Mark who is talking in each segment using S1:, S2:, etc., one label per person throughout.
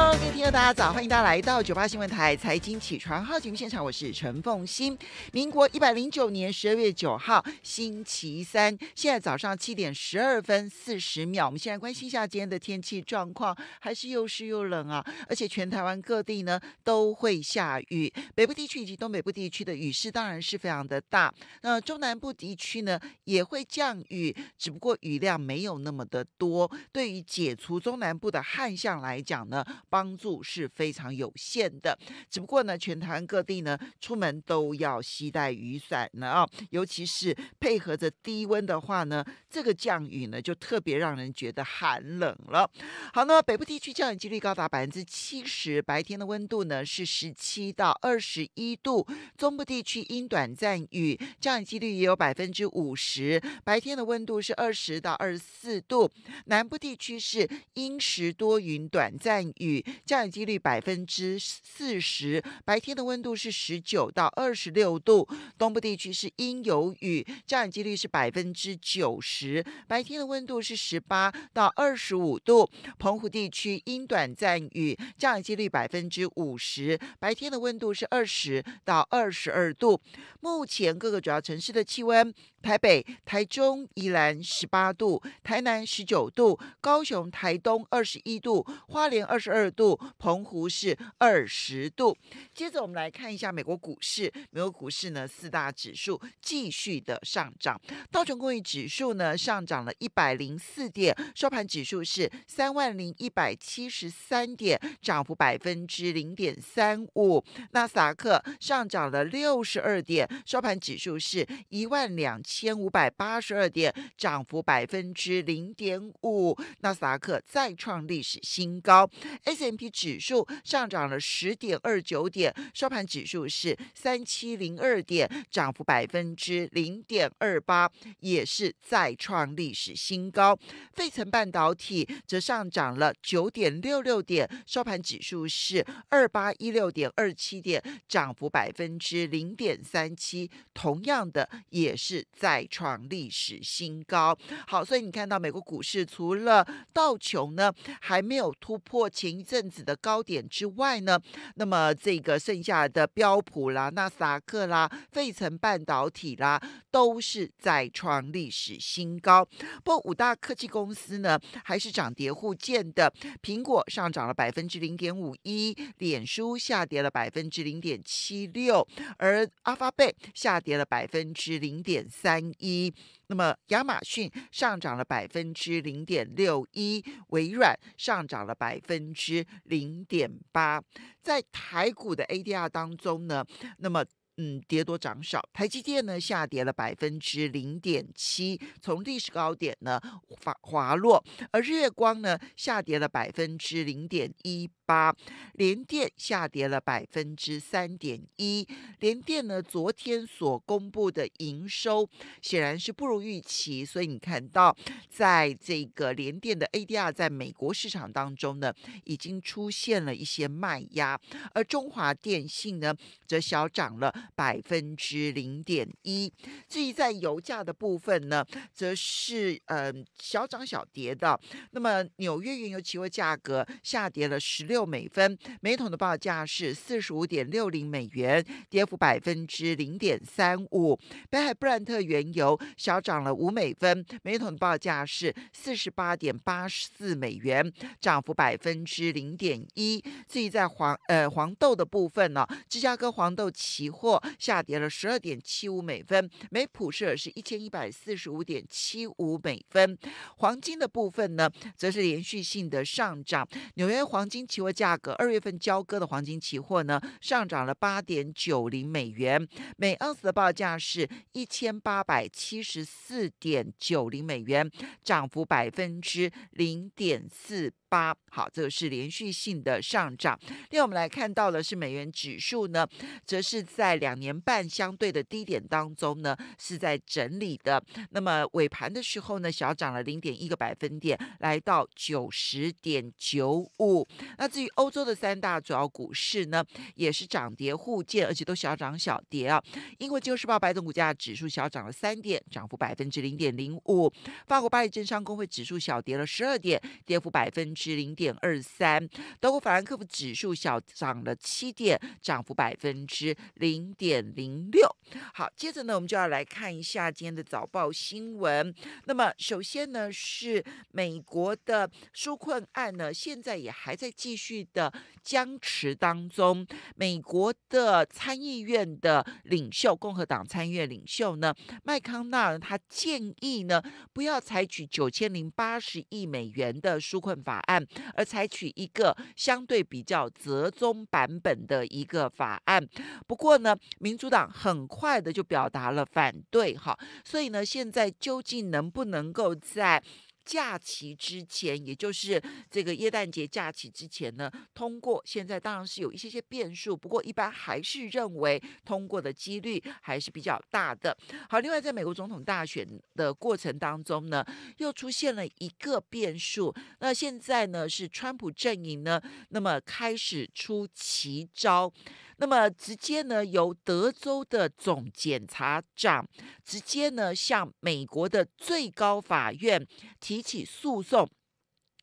S1: 各位听众，大家早！欢迎大家来到九八新闻台财经起床号节目现场，我是陈凤欣。民国一百零九年十二月九号，星期三，现在早上七点十二分四十秒。我们现在关心一下今天的天气状况，还是又湿又冷啊！而且全台湾各地呢都会下雨，北部地区以及东北部地区的雨势当然是非常的大。那中南部地区呢也会降雨，只不过雨量没有那么的多。对于解除中南部的旱象来讲呢。帮助是非常有限的，只不过呢，全台湾各地呢，出门都要携带雨伞呢啊。尤其是配合着低温的话呢，这个降雨呢，就特别让人觉得寒冷了。好，那么北部地区降雨几率高达百分之七十，白天的温度呢是十七到二十一度。中部地区因短暂雨，降雨几率也有百分之五十，白天的温度是二十到二十四度。南部地区是阴时多云，短暂雨。降雨几率百分之四十，白天的温度是十九到二十六度。东部地区是阴有雨，降雨几率是百分之九十，白天的温度是十八到二十五度。澎湖地区阴短暂雨，降雨几率百分之五十，白天的温度是二十到二十二度。目前各个主要城市的气温：台北、台中、宜兰十八度，台南十九度，高雄、台东二十一度，花莲二十二。度，澎湖是二十度。接着，我们来看一下美国股市。美国股市呢，四大指数继续的上涨。道琼工业指数呢，上涨了一百零四点，收盘指数是三万零一百七十三点，涨幅百分之零点三五。纳斯达克上涨了六十二点，收盘指数是一万两千五百八十二点，涨幅百分之零点五。纳斯达克再创历史新高。S&P 指数上涨了十点二九点，收盘指数是三七零二点，涨幅百分之零点二八，也是再创历史新高。费城半导体则上涨了九点六六点，收盘指数是二八一六点二七点，涨幅百分之零点三七，同样的也是再创历史新高。好，所以你看到美国股市除了道琼呢，还没有突破前。阵子的高点之外呢，那么这个剩下的标普啦、纳斯达克啦、费城半导体啦，都是再创历史新高。不过五大科技公司呢，还是涨跌互见的。苹果上涨了百分之零点五一，脸书下跌了百分之零点七六，而阿发贝下跌了百分之零点三一。那么，亚马逊上涨了百分之零点六一，微软上涨了百分之零点八，在台股的 ADR 当中呢，那么。嗯，跌多涨少。台积电呢下跌了百分之零点七，从历史高点呢滑滑落。而日月光呢下跌了百分之零点一八，联电下跌了百分之三点一。联电呢昨天所公布的营收显然是不如预期，所以你看到在这个联电的 ADR 在美国市场当中呢，已经出现了一些卖压。而中华电信呢则小涨了。百分之零点一。至于在油价的部分呢，则是呃小涨小跌的。那么纽约原油期货价格下跌了十六美分，每桶的报价是四十五点六零美元，跌幅百分之零点三五。北海布兰特原油小涨了五美分，每桶的报价是四十八点八四美元，涨幅百分之零点一。至于在黄呃黄豆的部分呢，芝加哥黄豆期货。下跌了十二点七五美分，美普舍是一千一百四十五点七五美分。黄金的部分呢，则是连续性的上涨。纽约黄金期货价格，二月份交割的黄金期货呢，上涨了八点九零美元，每盎司的报价是一千八百七十四点九零美元，涨幅百分之零点四八。好，这个是连续性的上涨。另外，我们来看到的是美元指数呢，则是在两。两年半相对的低点当中呢，是在整理的。那么尾盘的时候呢，小涨了零点一个百分点，来到九十点九五。那至于欧洲的三大主要股市呢，也是涨跌互见，而且都小涨小跌啊。英国金融时报白总股价指数小涨了三点，涨幅百分之零点零五。法国巴黎政商工会指数小跌了十二点，跌幅百分之零点二三。德国法兰克福指数小涨了七点，涨幅百分之零。点零六。好，接着呢，我们就要来看一下今天的早报新闻。那么，首先呢，是美国的纾困案呢，现在也还在继续的僵持当中。美国的参议院的领袖，共和党参议院领袖呢，麦康纳他建议呢，不要采取九千零八十亿美元的纾困法案，而采取一个相对比较折中版本的一个法案。不过呢，民主党很。快的就表达了反对哈，所以呢，现在究竟能不能够在假期之前，也就是这个耶诞节假期之前呢通过？现在当然是有一些些变数，不过一般还是认为通过的几率还是比较大的。好，另外在美国总统大选的过程当中呢，又出现了一个变数，那现在呢是川普阵营呢，那么开始出奇招。那么直接呢，由德州的总检察长直接呢，向美国的最高法院提起诉讼。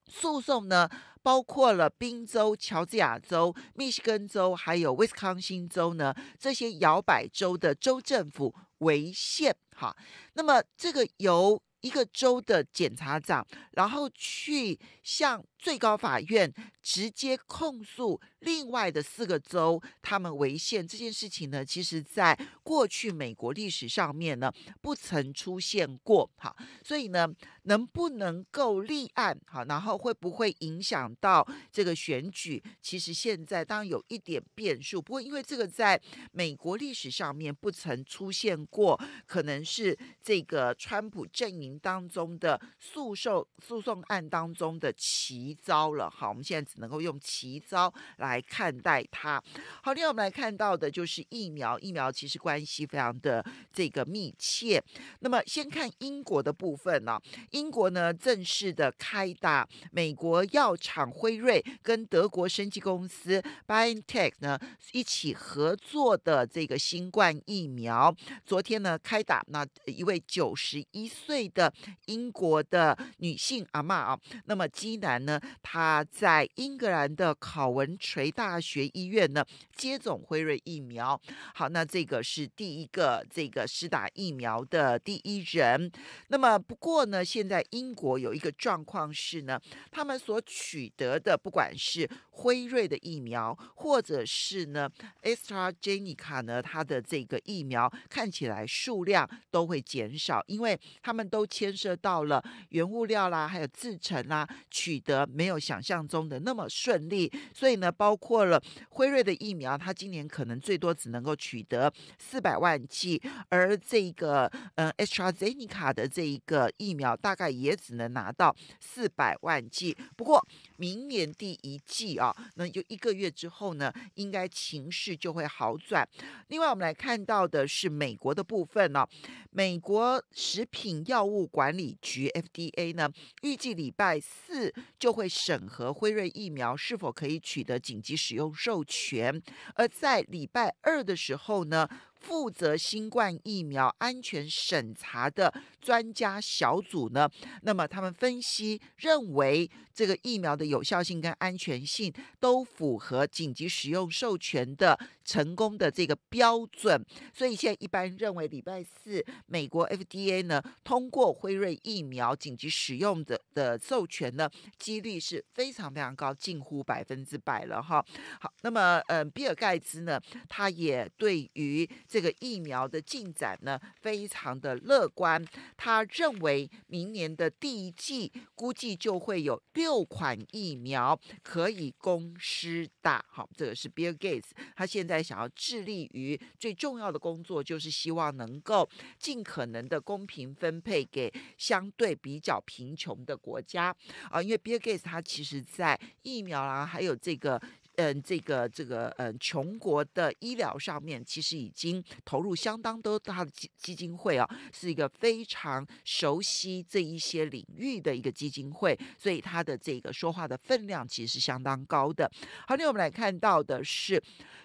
S1: 诉讼呢，包括了宾州、乔治亚州、密西根州，还有威斯康星州呢，这些摇摆州的州政府为限。哈，那么这个由一个州的检察长，然后去向最高法院直接控诉。另外的四个州，他们违宪这件事情呢，其实在过去美国历史上面呢不曾出现过，哈，所以呢能不能够立案，好，然后会不会影响到这个选举，其实现在当然有一点变数，不过因为这个在美国历史上面不曾出现过，可能是这个川普阵营当中的诉讼诉讼案当中的奇招了，哈，我们现在只能够用奇招来。来看待它。好，另外我们来看到的就是疫苗，疫苗其实关系非常的这个密切。那么，先看英国的部分呢？英国呢正式的开打美国药厂辉瑞跟德国生技公司 BioNTech 呢一起合作的这个新冠疫苗，昨天呢开打，那一位九十一岁的英国的女性阿妈啊，那么基南呢，她在英格兰的考文垂。大学医院呢接种辉瑞疫苗，好，那这个是第一个这个施打疫苗的第一人。那么不过呢，现在英国有一个状况是呢，他们所取得的不管是辉瑞的疫苗，或者是呢 AstraZeneca 呢，它的这个疫苗看起来数量都会减少，因为他们都牵涉到了原物料啦，还有制成啦，取得没有想象中的那么顺利，所以呢包。包括了辉瑞的疫苗，它今年可能最多只能够取得四百万剂，而这个嗯，AstraZeneca 的这一个疫苗大概也只能拿到四百万剂。不过，明年第一季啊，那就一个月之后呢，应该情势就会好转。另外，我们来看到的是美国的部分啊，美国食品药物管理局 FDA 呢，预计礼拜四就会审核辉瑞疫苗是否可以取得紧急使用授权，而在礼拜二的时候呢。负责新冠疫苗安全审查的专家小组呢？那么他们分析认为，这个疫苗的有效性跟安全性都符合紧急使用授权的。成功的这个标准，所以现在一般认为，礼拜四美国 FDA 呢通过辉瑞疫苗紧急使用的的授权呢，几率是非常非常高，近乎百分之百了哈。好，那么呃，比尔盖茨呢，他也对于这个疫苗的进展呢非常的乐观，他认为明年的第一季估计就会有六款疫苗可以公司打。好，这个是比尔盖茨，他现在。在想要致力于最重要的工作，就是希望能够尽可能的公平分配给相对比较贫穷的国家啊，因为 Bill Gates 他其实在疫苗啦，还有这个。嗯，这个这个嗯，穷国的医疗上面其实已经投入相当多，他的基基金会啊是一个非常熟悉这一些领域的一个基金会，所以他的这个说话的分量其实是相当高的。好，那我们来看到的是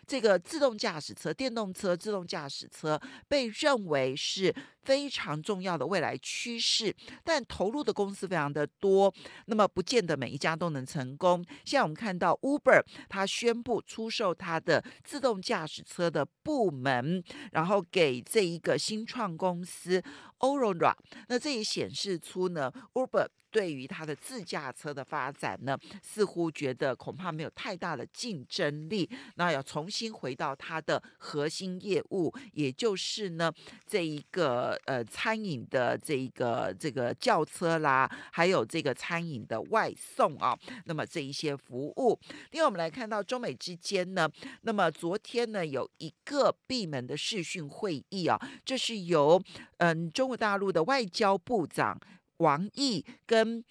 S1: 这个自动驾驶车、电动车、自动驾驶车被认为是非常重要的未来趋势，但投入的公司非常的多，那么不见得每一家都能成功。现在我们看到 Uber，它。他宣布出售他的自动驾驶车的部门，然后给这一个新创公司。欧 r o a 那这也显示出呢，Uber 对于它的自驾车的发展呢，似乎觉得恐怕没有太大的竞争力。那要重新回到它的核心业务，也就是呢，这一个呃餐饮的这一个这个轿车啦，还有这个餐饮的外送啊，那么这一些服务。另外，我们来看到中美之间呢，那么昨天呢有一个闭门的视讯会议啊，这是由嗯中。大陆的外交部长王毅跟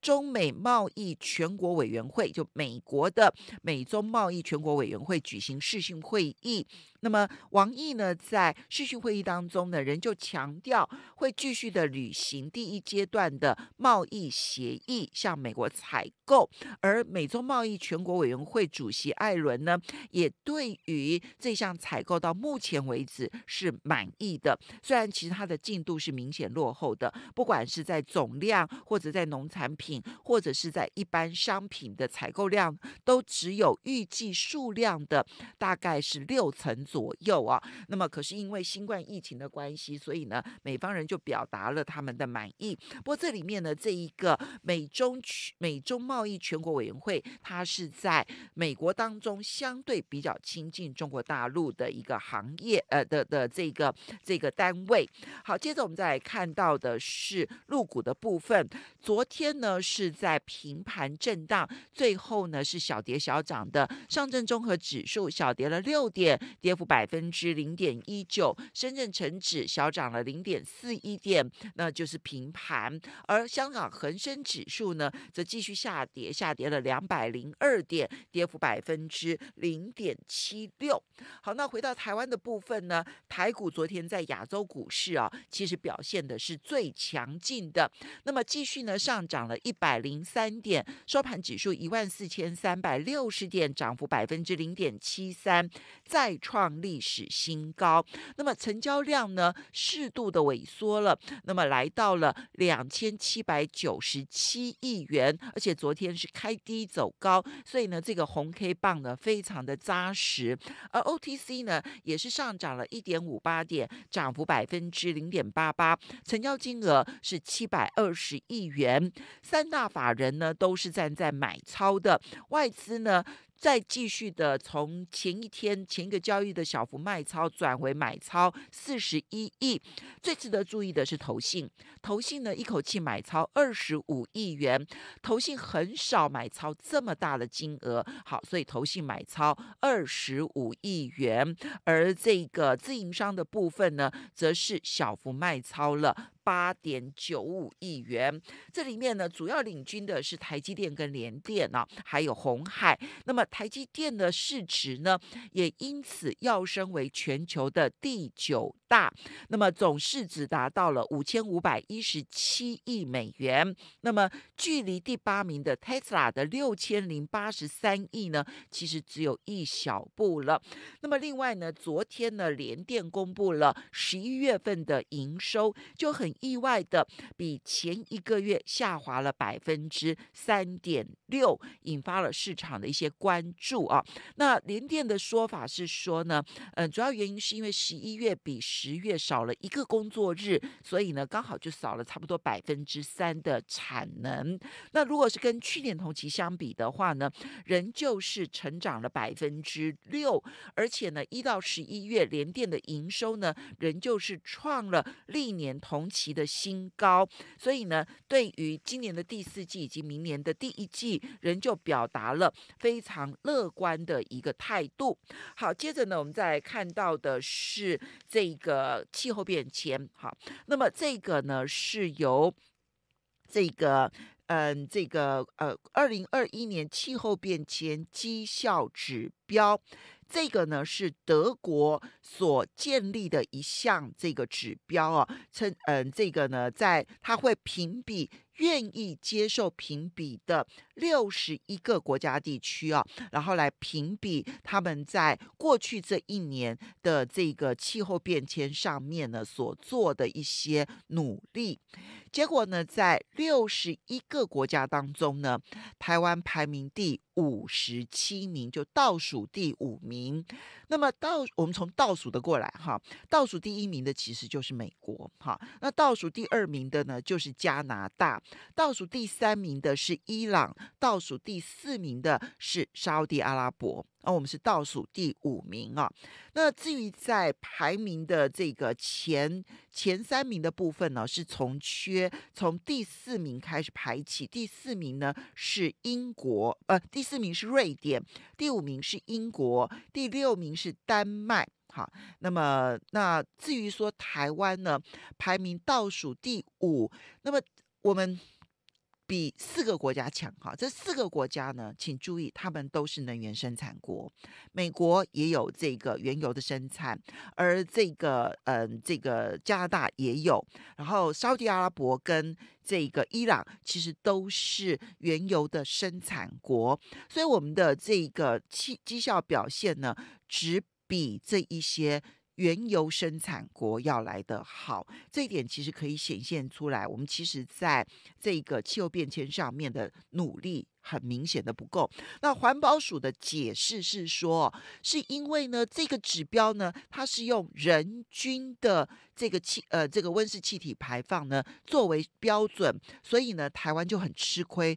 S1: 中美贸易全国委员会，就美国的美中贸易全国委员会举行视讯会议。那么，王毅呢，在视频会议当中呢，仍旧强调会继续的履行第一阶段的贸易协议，向美国采购。而美洲贸易全国委员会主席艾伦呢，也对于这项采购到目前为止是满意的，虽然其实它的进度是明显落后的，不管是在总量，或者在农产品，或者是在一般商品的采购量，都只有预计数量的大概是六成。左右啊，那么可是因为新冠疫情的关系，所以呢，美方人就表达了他们的满意。不过这里面呢，这一个美中美中贸易全国委员会，它是在美国当中相对比较亲近中国大陆的一个行业，呃的的这个这个单位。好，接着我们再来看到的是入股的部分。昨天呢是在平盘震荡，最后呢是小跌小涨的。上证综合指数小跌了六点，跌幅。百分之零点一九，深圳成指小涨了零点四一点，那就是平盘。而香港恒生指数呢，则继续下跌，下跌了两百零二点，跌幅百分之零点七六。好，那回到台湾的部分呢，台股昨天在亚洲股市啊，其实表现的是最强劲的，那么继续呢上涨了一百零三点，收盘指数一万四千三百六十点，涨幅百分之零点七三，再创。历史新高，那么成交量呢适度的萎缩了，那么来到了两千七百九十七亿元，而且昨天是开低走高，所以呢这个红 K 棒呢非常的扎实，而 OTC 呢也是上涨了一点五八点，涨幅百分之零点八八，成交金额是七百二十亿元，三大法人呢都是站在买超的，外资呢。再继续的从前一天前一个交易的小幅卖超转为买超四十一亿。最值得注意的是投信，投信呢一口气买超二十五亿元，投信很少买超这么大的金额。好，所以投信买超二十五亿元，而这个自营商的部分呢，则是小幅卖超了。八点九五亿元，这里面呢，主要领军的是台积电跟联电呢，还有红海。那么台积电的市值呢，也因此要升为全球的第九大，那么总市值达到了五千五百一十七亿美元。那么距离第八名的 Tesla 的六千零八十三亿呢，其实只有一小步了。那么另外呢，昨天呢，联电公布了十一月份的营收，就很。意外的比前一个月下滑了百分之三点六，引发了市场的一些关注啊。那联电的说法是说呢，嗯，主要原因是因为十一月比十月少了一个工作日，所以呢，刚好就少了差不多百分之三的产能。那如果是跟去年同期相比的话呢，仍旧是成长了百分之六，而且呢，一到十一月联电的营收呢，仍旧是创了历年同期。的新高，所以呢，对于今年的第四季以及明年的第一季，仍旧表达了非常乐观的一个态度。好，接着呢，我们再看到的是这个气候变迁。好，那么这个呢，是由这个嗯，这个呃，二零二一年气候变迁绩效指标。这个呢是德国所建立的一项这个指标啊，称嗯，这个呢在它会评比愿意接受评比的。六十一个国家地区啊，然后来评比他们在过去这一年的这个气候变迁上面呢所做的一些努力。结果呢，在六十一个国家当中呢，台湾排名第五十七名，就倒数第五名。那么倒我们从倒数的过来哈，倒数第一名的其实就是美国哈，那倒数第二名的呢就是加拿大，倒数第三名的是伊朗。倒数第四名的是沙地阿拉伯，那我们是倒数第五名啊。那至于在排名的这个前前三名的部分呢，是从缺从第四名开始排起。第四名呢是英国，呃，第四名是瑞典，第五名是英国，第六名是丹麦。好，那么那至于说台湾呢，排名倒数第五，那么我们。比四个国家强哈，这四个国家呢，请注意，他们都是能源生产国。美国也有这个原油的生产，而这个嗯，这个加拿大也有，然后沙特阿拉伯跟这个伊朗其实都是原油的生产国，所以我们的这个绩绩效表现呢，只比这一些。原油生产国要来的好，这一点其实可以显现出来。我们其实在这个气候变迁上面的努力，很明显的不够。那环保署的解释是说，是因为呢这个指标呢，它是用人均的这个气呃这个温室气体排放呢作为标准，所以呢台湾就很吃亏。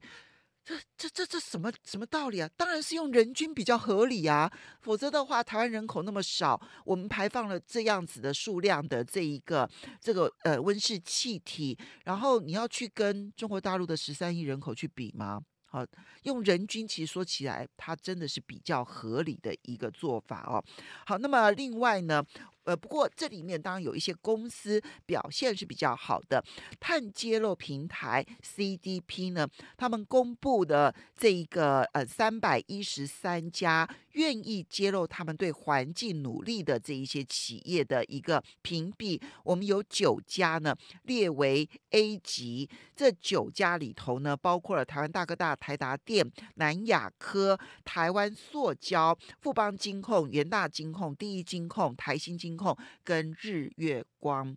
S1: 这这这这什么什么道理啊？当然是用人均比较合理啊，否则的话，台湾人口那么少，我们排放了这样子的数量的这一个这个呃温室气体，然后你要去跟中国大陆的十三亿人口去比吗？好，用人均其实说起来，它真的是比较合理的一个做法哦。好，那么另外呢？呃，不过这里面当然有一些公司表现是比较好的，碳揭露平台 CDP 呢，他们公布的这一个呃三百一十三家。愿意揭露他们对环境努力的这一些企业的一个屏蔽，我们有九家呢列为 A 级，这九家里头呢包括了台湾大哥大、台达电、南亚科、台湾塑胶、富邦金控、元大金控、第一金控、台新金控跟日月光。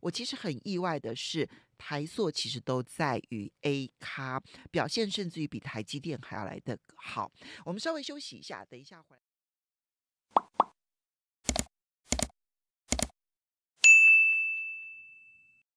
S1: 我其实很意外的是。台塑其实都在于 A 咖表现，甚至于比台积电还要来得好。我们稍微休息一下，等一下回来。